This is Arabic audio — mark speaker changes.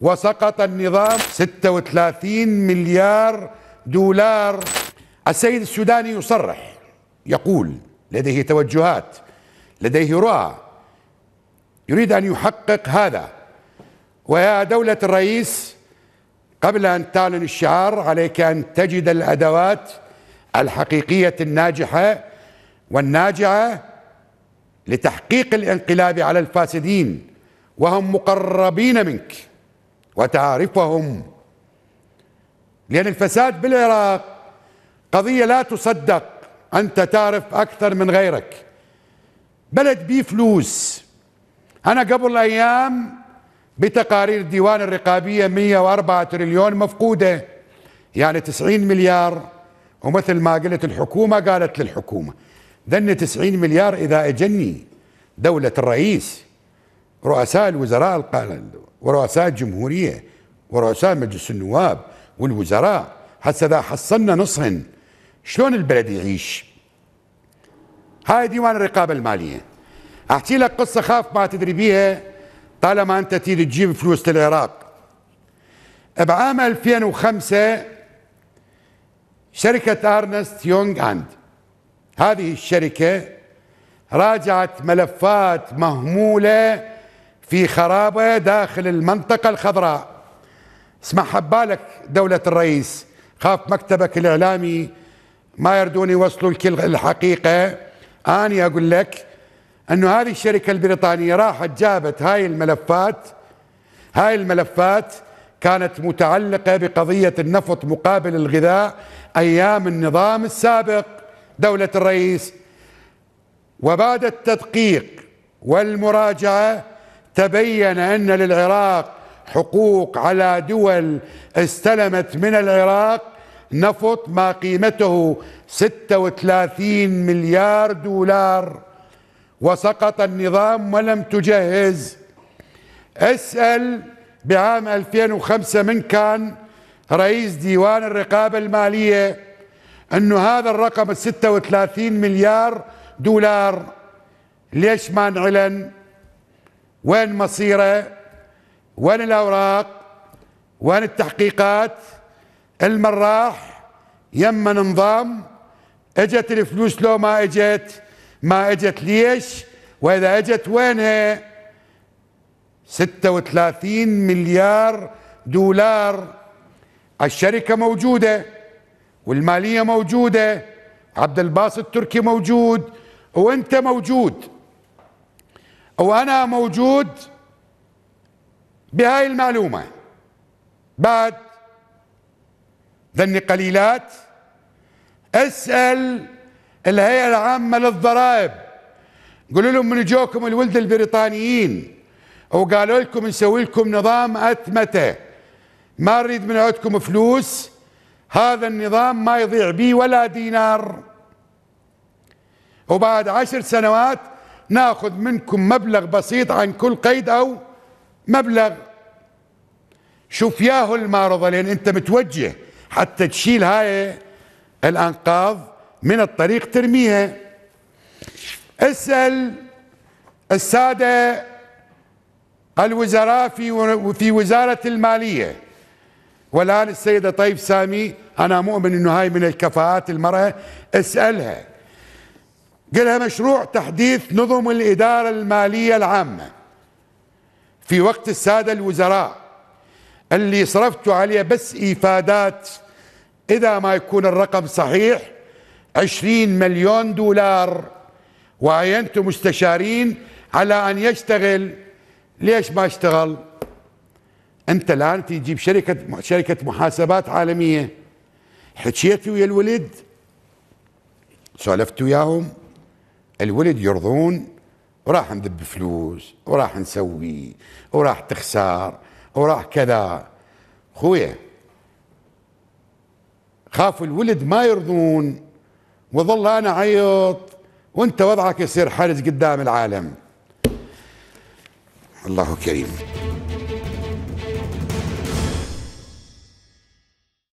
Speaker 1: وسقط النظام 36 مليار دولار السيد السوداني يصرح يقول لديه توجهات لديه رؤى يريد أن يحقق هذا ويا دولة الرئيس قبل أن تعلن الشعار عليك أن تجد الأدوات الحقيقية الناجحة والناجعة لتحقيق الانقلاب على الفاسدين وهم مقربين منك وتعارفهم لأن الفساد بالعراق قضية لا تصدق أنت تعرف أكثر من غيرك بلد بيه فلوس أنا قبل أيام بتقارير الديوان الرقابية 104 تريليون مفقودة يعني 90 مليار ومثل ما قلت الحكومة قالت للحكومة ذن 90 مليار إذا أجني دولة الرئيس رؤساء الوزراء ورؤساء الجمهورية ورؤساء مجلس النواب والوزراء هسه اذا حصلنا نصهن شلون البلد يعيش هاي ديوان الرقابة المالية احكي لك قصة خاف ما تدري بيها طالما انت تريد تجيب فلوس للعراق بعام 2005 شركة ارنست يونغ اند هذه الشركة راجعت ملفات مهمولة في خرابة داخل المنطقة الخضراء اسمعها ببالك دولة الرئيس خاف مكتبك الإعلامي ما يردون يوصلوا لك الحقيقة أنا أقول لك أنه هذه الشركة البريطانية راحت جابت هاي الملفات هاي الملفات كانت متعلقة بقضية النفط مقابل الغذاء أيام النظام السابق دولة الرئيس وبعد التدقيق والمراجعة تبين أن للعراق حقوق على دول استلمت من العراق نفط ما قيمته 36 مليار دولار وسقط النظام ولم تجهز اسأل بعام 2005 من كان رئيس ديوان الرقابة المالية انه هذا الرقم 36 مليار دولار ليش ما انعلن وين مصيره وين الأوراق وين التحقيقات المراح يما نظام اجت الفلوس لو ما اجت ما اجت ليش واذا اجت وينها 36 مليار دولار الشركه موجوده والماليه موجوده عبد الباسط التركي موجود وانت موجود وأنا موجود بهاي المعلومة بعد ذني قليلات اسأل الهيئة العامة للضرائب قولوا لهم من جوكم الولد البريطانيين وقالوا لكم نسوي لكم نظام أتمته ما نريد من عندكم فلوس هذا النظام ما يضيع بي ولا دينار وبعد عشر سنوات ناخذ منكم مبلغ بسيط عن كل قيد او مبلغ شوف ياهو المعرضة لان انت متوجه حتى تشيل هاي الانقاض من الطريق ترميها اسأل السادة الوزراء في في وزارة المالية والآن السيدة طيب سامي أنا مؤمن أنه هاي من الكفاءات المرأة اسألها قالها مشروع تحديث نظم الإدارة المالية العامة في وقت السادة الوزراء اللي صرفتوا عليه بس إيفادات إذا ما يكون الرقم صحيح 20 مليون دولار وعينتوا مستشارين على أن يشتغل ليش ما اشتغل أنت الآن تجيب شركة شركة محاسبات عالمية حكيت ويا الولد سولفت وياهم الولد يرضون وراح نذب فلوس وراح نسوي وراح تخسر وراح كذا خويا خاف الولد ما يرضون وظل انا عيط وانت وضعك يصير حرج قدام العالم الله كريم